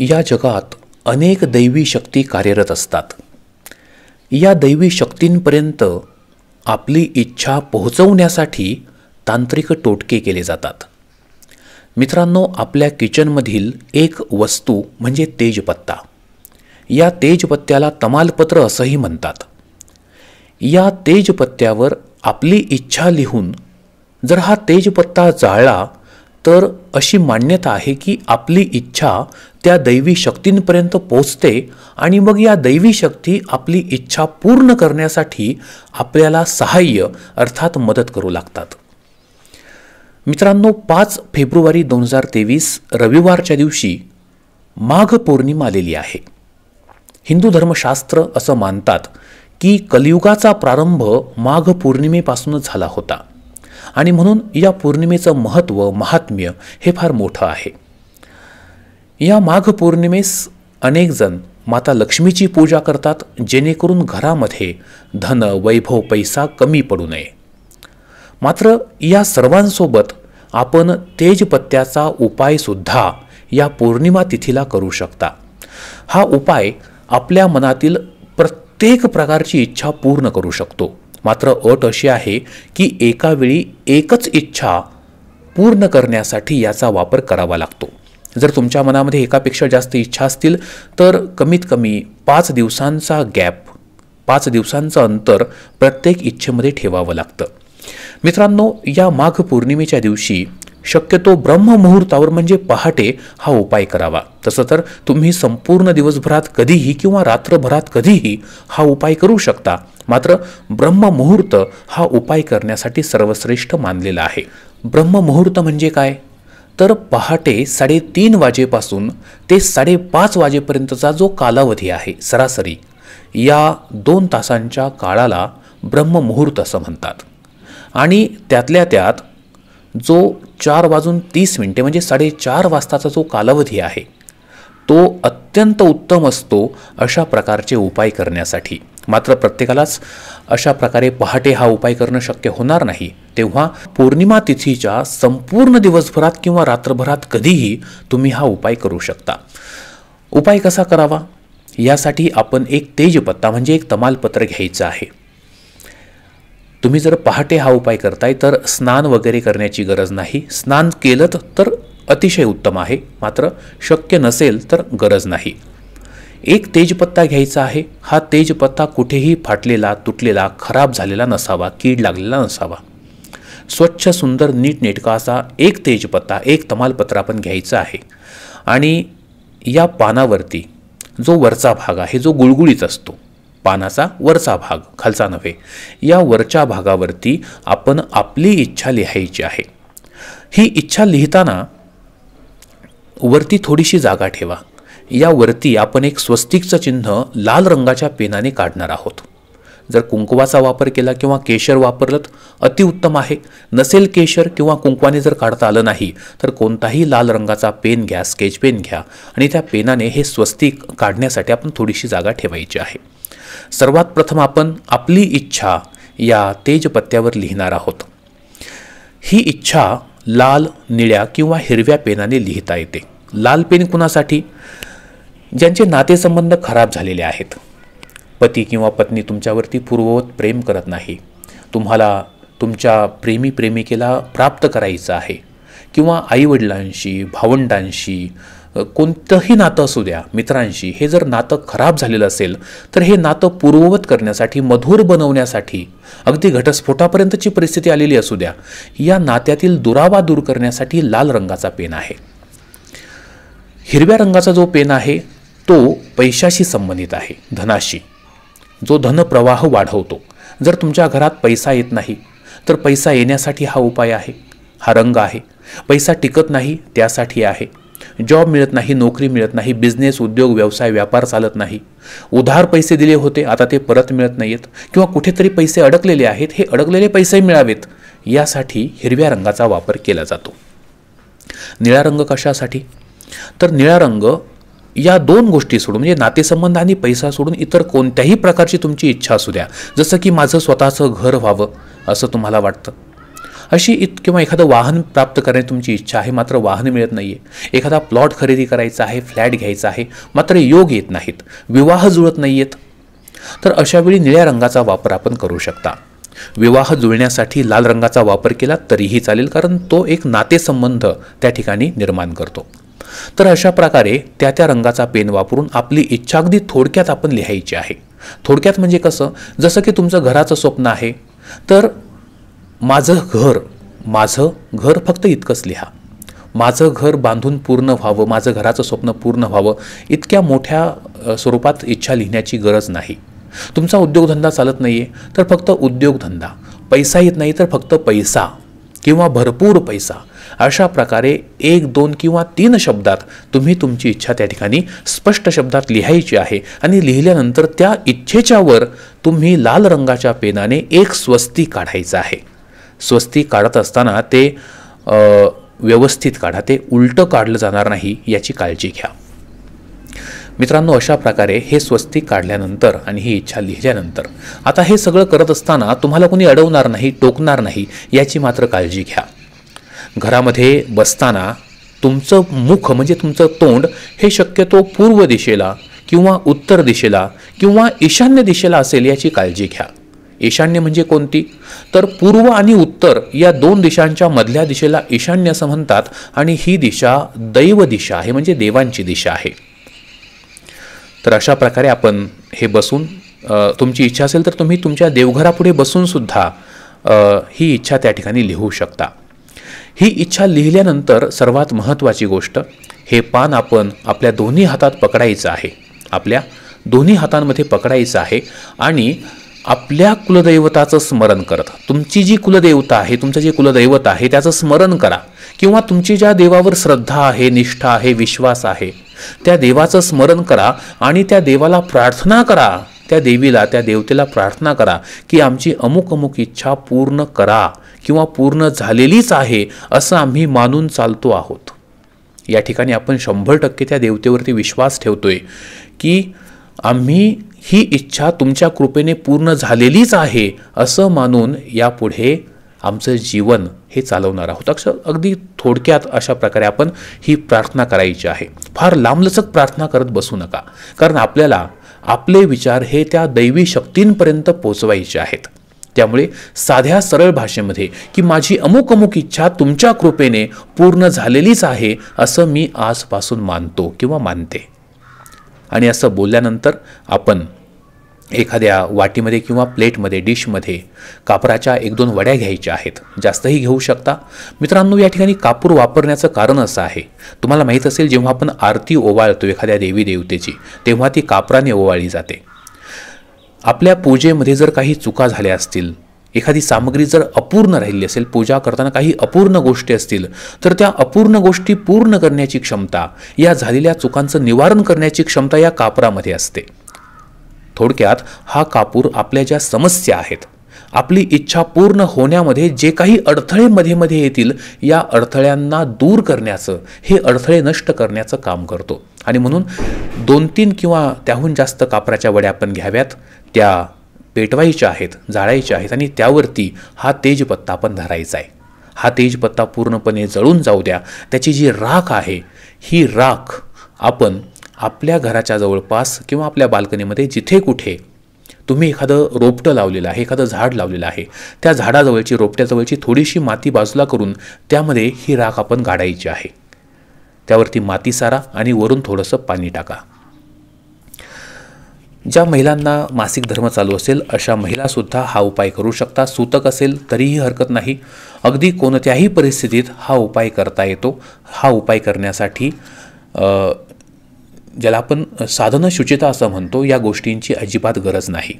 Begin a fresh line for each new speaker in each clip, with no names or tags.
या जगात अनेक दैवी शक्ती कार्यरत असतात या दैवी शक्तींपर्यंत आपली इच्छा पोहोचवण्यासाठी तांत्रिक टोटके केले जातात मित्रांनो आपल्या किचनमधील एक वस्तू म्हणजे तेजपत्ता या तेजपत्त्याला तमालपत्र असंही म्हणतात या तेजपत्त्यावर आपली इच्छा लिहून जर हा तेजपत्ता जाळला तर अशी मान्यता आहे की आपली इच्छा त्या दैवी शक्तींपर्यंत पोचते आणि मग या दैवी शक्ती आपली इच्छा पूर्ण करण्यासाठी आपल्याला सहाय्य अर्थात मदत करू लागतात मित्रांनो पाच फेब्रुवारी दोन हजार तेवीस रविवारच्या दिवशी माघ पौर्णिमा आलेली आहे हिंदू धर्मशास्त्र असं मानतात की कलियुगाचा प्रारंभ माघ पौर्णिमेपासूनच झाला होता आणि म्हणून या पौर्णिमेचं महत्त्व महात्म्य हे फार मोठं आहे या माघ पौर्णिमेस अनेकजण माता लक्ष्मीची पूजा करतात जेणेकरून घरामध्ये धन वैभव पैसा कमी पडू नये मात्र या सर्वांसोबत आपण तेजपत्त्याचा उपायसुद्धा या पौर्णिमा तिथीला करू शकता हा उपाय आपल्या मनातील प्रत्येक प्रकारची इच्छा पूर्ण करू शकतो मात्र अट अशी आहे की एका वेळी एकच इच्छा पूर्ण करण्यासाठी याचा वापर करावा लागतो जर तुमच्या मनामध्ये एकापेक्षा जास्त इच्छा असतील तर कमीत कमी पाच दिवसांचा गॅप पाच दिवसांचं अंतर प्रत्येक इच्छेमध्ये ठेवावं लागतं मित्रांनो या माघ पौर्णिमेच्या दिवशी शक्यतो ब्रह्ममुहूर्तावर म्हणजे पहाटे हा उपाय करावा तसं तर तुम्ही संपूर्ण दिवसभरात कधीही किंवा रात्रभरात कधीही हा उपाय करू शकता मात्र ब्रह्ममुहूर्त हा उपाय करण्यासाठी सर्वश्रेष्ठ मानलेला आहे ब्रह्ममुहूर्त म्हणजे काय तर पहाटे साडेतीन वाजेपासून ते साडेपाच वाजेपर्यंतचा जो कालावधी आहे सरासरी या दोन तासांच्या काळाला ब्रह्ममुहूर्त असं म्हणतात आणि त्यातल्या त्यात जो चार वाजून तीस मिनटे म्हणजे साडेचार वाजताचा जो कालावधी आहे तो अत्यंत उत्तम असतो अशा प्रकारचे उपाय करण्यासाठी मात्र प्रत्येकालाच अशा प्रकारे पहाटे हा उपाय करणं शक्य होणार नाही तेव्हा पौर्णिमा तिथीच्या संपूर्ण दिवसभरात किंवा रात्रभरात कधीही तुम्ही हा उपाय करू शकता उपाय कसा करावा यासाठी आपण एक तेजपत्ता म्हणजे एक तमालपत्र घ्यायचं आहे तुम्ही जर पहाटे हा उपाय करताय तर स्नान वगैरे करण्याची गरज नाही स्नान केलं तर अतिशय उत्तम आहे मात्र शक्य नसेल तर गरज नाही एक तेजपत्ता घ्यायचा आहे हा तेजपत्ता कुठेही फाटलेला तुटलेला खराब झालेला नसावा कीड लागलेला नसावा स्वच्छ सुंदर नीटनेटका असा एक तेजपत्ता एक तमालपत्र पण घ्यायचा आहे आणि या पानावरती जो वरचा भाग आहे जो गुळगुळीत असतो पानाचा वरचा भाग खालचा नव्हे या वरच्या भागावरती आपण आपली इच्छा लिहायची आहे ही इच्छा लिहिताना वरती थोडीशी जागा ठेवा या वरती आपण एक स्वस्तिकचं चिन्ह लाल रंगाच्या पेनाने काढणार आहोत जर कुंकवाचा वापर केला किंवा केशर वापरलं अतिउत्तम आहे नसेल केशर किंवा कुंकवाने जर काढता आलं नाही तर कोणताही लाल रंगाचा पेन घ्या स्केच पेन घ्या आणि त्या पेनाने हे स्वस्तिक काढण्यासाठी आपण थोडीशी जागा ठेवायची आहे सर्वात प्रथम आपण आपली इच्छा या तेजपत्त्यावर लिहिणार आहोत ही इच्छा लाल निळ्या किंवा हिरव्या पेनाने लिहिता येते लाल पेन कुणासाठी ज्यांचे नातेसंबंध खराब झालेले आहेत पती किंवा पत्नी तुमच्यावरती पूर्ववत प्रेम करत नाही तुम्हाला तुमच्या प्रेमी प्रेमिकेला प्राप्त करायचं आहे किंवा आईवडिलांशी भावंडांशी कोणतंही नातं असू द्या मित्रांशी हे जर नातं खराब झालेलं असेल तर हे नातं पूर्ववत करण्यासाठी मधुर बनवण्यासाठी अगदी घटस्फोटापर्यंतची परिस्थिती आलेली असू द्या या नात्यातील दुरावा दूर करण्यासाठी लाल रंगाचा पेन आहे हिरव्या रंगाचा जो पेन आहे तो पैशाशी संबंधित आहे धनाशी जो धनप्रवाह वाढवतो जर तुमच्या घरात पैसा येत नाही तर पैसा येण्यासाठी हा उपाय आहे हा रंग आहे पैसा टिकत नाही त्यासाठी आहे जॉब मिळत नाही नोकरी मिळत नाही बिझनेस उद्योग व्यवसाय व्यापार चालत नाही उधार पैसे दिले होते आता ते परत मिळत नाहीत किंवा कुठेतरी पैसे अडकलेले आहेत हे अडकलेले पैसे मिळावेत यासाठी हिरव्या रंगाचा वापर केला जातो निळा रंग कशासाठी तर निळा रंग या दोन गोष्टी सोडून म्हणजे नातेसंबंध आणि पैसा सोडून इतर कोणत्याही प्रकारची तुमची इच्छा असू द्या जसं की माझं स्वतःचं घर व्हावं असं तुम्हाला वाटतं अशी इत किंवा एखादं वाहन प्राप्त करण्याची तुमची इच्छा आहे मात्र वाहन मिळत नाही आहे एखादा प्लॉट खरेदी करायचा आहे फ्लॅट घ्यायचा आहे मात्र योग येत नाहीत विवाह जुळत नाही आहेत तर अशावेळी निळ्या रंगाचा वापर आपण करू शकता विवाह जुळण्यासाठी लाल रंगाचा वापर केला तरीही चालेल कारण तो एक नातेसंबंध त्या ठिकाणी निर्माण करतो तर अशा प्रकारे त्या त्या रंगाचा पेन वापरून आपली इच्छा अगदी थोडक्यात आपण लिहायची आहे थोडक्यात म्हणजे कसं जसं की तुमचं घराचं स्वप्न आहे तर माझं घर माझं घर फक्त इतकंच लिहा माझं घर बांधून पूर्ण व्हावं माझं घराचं स्वप्न पूर्ण व्हावं इतक्या मोठ्या स्वरूपात इच्छा लिहिण्याची गरज नाही तुमचा उद्योगधंदा चालत नाही आहे तर फक्त उद्योगधंदा पैसा येत नाही तर फक्त पैसा किंवा भरपूर पैसा अशा प्रकारे एक दोन किंवा तीन शब्दात तुम्ही तुमची इच्छा त्या ठिकाणी स्पष्ट शब्दात लिहायची आहे आणि लिहिल्यानंतर त्या इच्छेच्यावर तुम्ही लाल रंगाच्या पेनाने एक स्वस्ती काढायचं आहे स्वस्ती काढत असताना ते व्यवस्थित काढा ते उलटं काढलं जाणार नाही याची काळजी घ्या मित्रांनो अशा प्रकारे हे स्वस्तिक काढल्यानंतर आणि ही इच्छा लिहिल्यानंतर आता हे सगळं करत असताना तुम्हाला कोणी अडवणार नाही टोकणार नाही याची मात्र काळजी घ्या घरामध्ये बसताना तुमचं मुख म्हणजे तुमचं तोंड हे शक्यतो पूर्व दिशेला किंवा उत्तर दिशेला किंवा ईशान्य दिशेला असेल याची काळजी घ्या ईशान्य म्हणजे कोणती तर पूर्व आणि उत्तर या दोन दिशांच्या मधल्या दिशेला ईशान्य असं म्हणतात आणि ही दिशा दैव दिशा आहे म्हणजे देवांची दिशा आहे तर अशा प्रकारे आपण हे बसून तुमची इच्छा असेल तर तुम्ही तुमच्या देवघरापुढे सुद्धा ही इच्छा त्या ठिकाणी लिहू शकता ही इच्छा लिहिल्यानंतर सर्वात महत्त्वाची गोष्ट हे पान आपण आपल्या दोन्ही हातात पकडायचं आहे आपल्या दोन्ही हातांमध्ये पकडायचं आहे आणि आपल्या कुलदैवताचं स्मरण करत तुमची जी कुलदेवता आहे तुमचं जे कुलदैवत आहे त्याचं स्मरण करा किंवा तुमची ज्या देवावर श्रद्धा आहे निष्ठा आहे विश्वास आहे त्या देवाचं स्मरण करा आणि त्या देवाला प्रार्थना करा त्या देवीला त्या देवतेला प्रार्थना करा की आमची अमुक अमुक इच्छा पूर्ण करा किंवा पूर्ण झालेलीच आहे असं आम्ही मानून चालतो आहोत या ठिकाणी आपण शंभर टक्के त्या देवतेवरती विश्वास ठेवतोय की आम्ही ही इच्छा तुमच्या कृपेने पूर्ण झालेलीच आहे असं मानून यापुढे आमचं जीवन हे चालवणार आहोत अक्ष अगदी थोडक्यात अशा प्रकारे आपण ही प्रार्थना करायची आहे फार लांबलचक प्रार्थना करत बसू नका कारण आपल्याला आपले विचार हे त्या दैवी शक्तींपर्यंत पोचवायचे आहेत त्यामुळे साध्या सरळ भाषेमध्ये की माझी अमुक अमुक इच्छा तुमच्या कृपेने पूर्ण झालेलीच आहे असं मी आजपासून मानतो किंवा मानते आणि असं बोलल्यानंतर आपण एखाद्या वाटीमध्ये किंवा प्लेटमध्ये डिशमध्ये कापराच्या एक दोन वड्या घ्यायच्या आहेत जास्तही घेऊ शकता मित्रांनो या ठिकाणी कापूर वापरण्याचं कारण असं आहे तुम्हाला माहीत असेल जेव्हा आपण आरती ओवाळतो एखाद्या देवी देवतेची तेव्हा ती कापराने ओवाळली जाते आपल्या पूजेमध्ये जर काही चुका झाल्या असतील एखादी सामग्री जर अपूर्ण राहिली असेल पूजा करताना काही अपूर्ण गोष्टी असतील तर त्या अपूर्ण गोष्टी पूर्ण करण्याची क्षमता या झालेल्या चुकांचं निवारण करण्याची क्षमता या कापरामध्ये असते थोडक्यात हा कापूर आपल्या ज्या समस्या आहेत आपली इच्छा पूर्ण होण्यामध्ये जे काही अडथळे मध्ये मध्ये येतील या अडथळ्यांना दूर करण्याचं हे अडथळे नष्ट करण्याचं काम करतो आणि म्हणून दोन तीन किंवा त्याहून जास्त कापराच्या वड्या आपण घ्याव्यात त्या पेटवायच्या आहेत जाळायचे आहेत आणि त्यावरती हा तेजपत्ता आपण धरायचा आहे हा तेजपत्ता पूर्णपणे जळून जाऊ द्या त्याची जी राख आहे ही राख आपण आपल्या घराच्या जवळपास किंवा आपल्या बाल्कनीमध्ये जिथे कुठे तुम्ही एखादं रोपटं लावलेलं आहे एखादं झाड लावलेलं आहे त्या झाडाजवळची रोपट्याजवळची थोडीशी माती बाजूला करून त्यामध्ये ही राख आपण गाडायची आहे त्यावरती माती सारा आणि वरून थोडंसं पाणी टाका ज्या महिलांना मासिक धर्म चालू असेल अशा महिलासुद्धा हा उपाय करू शकता सूतक असेल तरीही हरकत नाही अगदी कोणत्याही परिस्थितीत हा उपाय करता येतो हा उपाय करण्यासाठी ज्याला आपण साधनं शुचिता असं म्हणतो या गोष्टींची अजिबात गरज नाही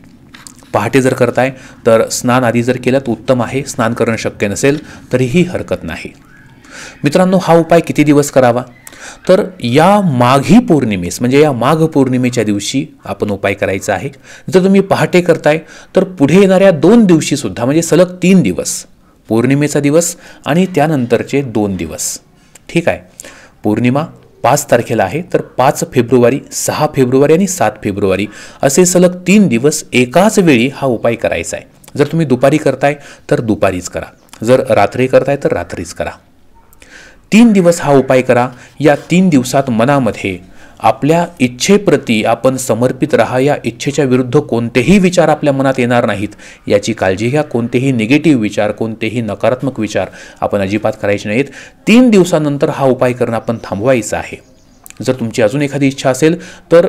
पहाटे जर करताय तर स्नान आधी जर केलं तर उत्तम आहे स्नान करणं शक्य नसेल तरीही हरकत नाही मित्रांनो हा उपाय किती दिवस करावा तर या माघी पौर्णिमेस म्हणजे या माघ पौर्णिमेच्या दिवशी आपण उपाय करायचा आहे जर तुम्ही पहाटे करताय तर पुढे येणाऱ्या दोन दिवशीसुद्धा म्हणजे सलग तीन दिवस पौर्णिमेचा दिवस आणि त्यानंतरचे दोन दिवस ठीक आहे पौर्णिमा पाच तारखेला आहे तर पाच फेब्रुवारी सहा फेब्रुवारी आणि सात फेब्रुवारी असे सलग तीन दिवस एकाच वेळी हा उपाय करायचा आहे जर तुम्ही दुपारी करताय तर दुपारीच करा जर रात्री करताय तर रात्रीच करा तीन दिवस हा उपाय करा या तीन दिवसात मनामध्ये आपल्या इच्छेप्रती आपण समर्पित रहा या इच्छेच्या विरुद्ध कोणतेही विचार आपल्या मनात येणार नाहीत याची काळजी घ्या कोणतेही निगेटिव्ह विचार कोणतेही नकारात्मक विचार आपण अजिबात करायचे नाहीत तीन दिवसानंतर हा उपाय करणं आपण थांबवायचा आहे जर तुमची अजून एखादी इच्छा असेल तर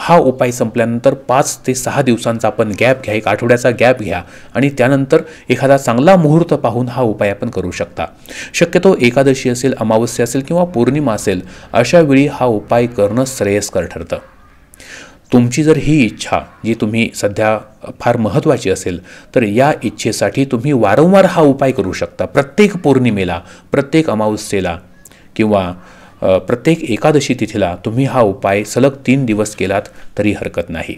हा उपाय संपल्यानंतर पाच ते सहा दिवसांचा आपण गॅप घ्या एक आठवड्याचा गॅप घ्या आणि त्यानंतर एखादा चांगला मुहूर्त पाहून हा उपाय आपण करू शकता शक्यतो एकादशी असेल अमावस्या असेल किंवा पौर्णिमा असेल अशा वेळी हा उपाय करणं श्रेयस्कर ठरतं तुमची जर ही इच्छा जी तुम्ही सध्या फार महत्त्वाची असेल तर या इच्छेसाठी तुम्ही वारंवार हा उपाय करू शकता प्रत्येक पौर्णिमेला प्रत्येक अमावस्येला किंवा प्रत्येक एकादशी तिथीला तुम्ही हा उपाय सलग तीन दिवस केलात तरी हरकत नाही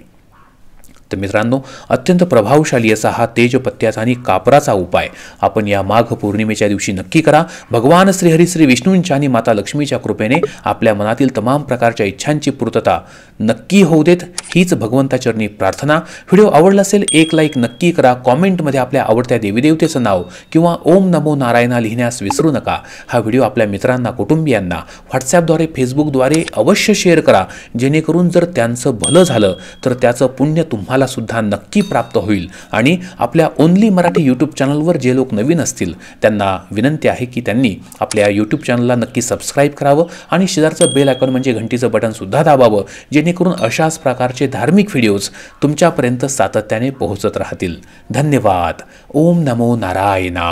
तर मित्रांनो अत्यंत प्रभावशाली असा हा तेजपत्त्याचा आणि कापराचा उपाय आपण या माघ पौर्णिमेच्या दिवशी नक्की करा भगवान श्रीहरी श्री विष्णूंच्या आणि माता लक्ष्मीच्या कृपेने आपल्या मनातील तमाम प्रकारच्या इच्छांची पूर्तता नक्की होऊ देत हीच भगवंताचरणी प्रार्थना व्हिडिओ आवडला असेल एक लाईक नक्की करा कॉमेंटमध्ये आपल्या आवडत्या देवीदेवतेचं नाव किंवा ओम नमो नारायणा लिहिण्यास विसरू नका हा व्हिडिओ आपल्या मित्रांना कुटुंबियांना व्हॉट्सॲपद्वारे फेसबुकद्वारे अवश्य शेअर करा जेणेकरून जर त्यांचं भलं झालं तर त्याचं पुण्य तुम्हाला तुम्हाला सुद्धा नक्की प्राप्त होईल आणि आपल्या ओनली मराठी यूट्यूब चॅनलवर जे लोक नवीन असतील त्यांना विनंती आहे की त्यांनी आपल्या यूट्यूब चॅनलला नक्की सबस्क्राईब करावं आणि शेजारचं बेल आयकॉन म्हणजे घंटीचं बटनसुद्धा दाबावं जेणेकरून अशाच प्रकारचे धार्मिक व्हिडिओज तुमच्यापर्यंत सातत्याने पोहोचत राहतील धन्यवाद ओम नमो नारायणा